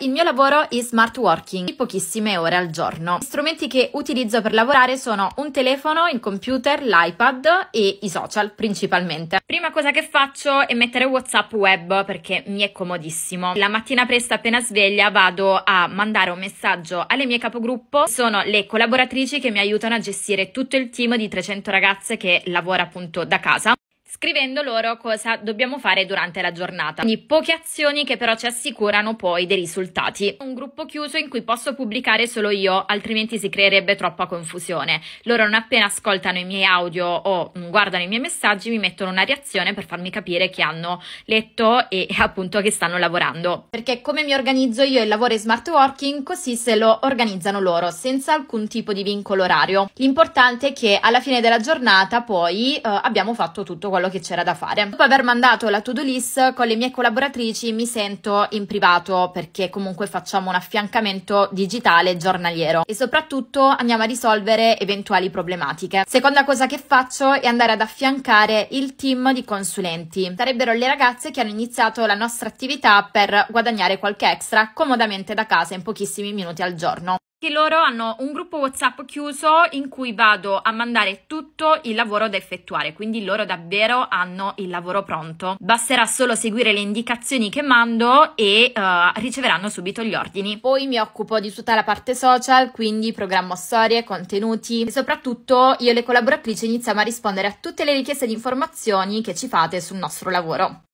il mio lavoro è smart working, di pochissime ore al giorno. Gli strumenti che utilizzo per lavorare sono un telefono, il computer, l'iPad e i social principalmente. Prima cosa che faccio è mettere WhatsApp web perché mi è comodissimo. La mattina presto appena sveglia vado a mandare un messaggio alle mie capogruppo, sono le collaboratrici che mi aiutano a gestire tutto il team di 300 ragazze che lavora appunto da casa scrivendo loro cosa dobbiamo fare durante la giornata. Quindi poche azioni che però ci assicurano poi dei risultati. Un gruppo chiuso in cui posso pubblicare solo io, altrimenti si creerebbe troppa confusione. Loro non appena ascoltano i miei audio o guardano i miei messaggi mi mettono una reazione per farmi capire che hanno letto e appunto che stanno lavorando. Perché come mi organizzo io il lavoro in smart working, così se lo organizzano loro, senza alcun tipo di vincolo orario. L'importante è che alla fine della giornata poi eh, abbiamo fatto tutto quello quello che c'era da fare. Dopo aver mandato la to-do list con le mie collaboratrici mi sento in privato perché comunque facciamo un affiancamento digitale giornaliero e soprattutto andiamo a risolvere eventuali problematiche. Seconda cosa che faccio è andare ad affiancare il team di consulenti. Sarebbero le ragazze che hanno iniziato la nostra attività per guadagnare qualche extra comodamente da casa in pochissimi minuti al giorno che loro hanno un gruppo WhatsApp chiuso in cui vado a mandare tutto il lavoro da effettuare, quindi loro davvero hanno il lavoro pronto. Basterà solo seguire le indicazioni che mando e uh, riceveranno subito gli ordini. Poi mi occupo di tutta la parte social, quindi programmo storie, contenuti e soprattutto io e le collaboratrici iniziamo a rispondere a tutte le richieste di informazioni che ci fate sul nostro lavoro.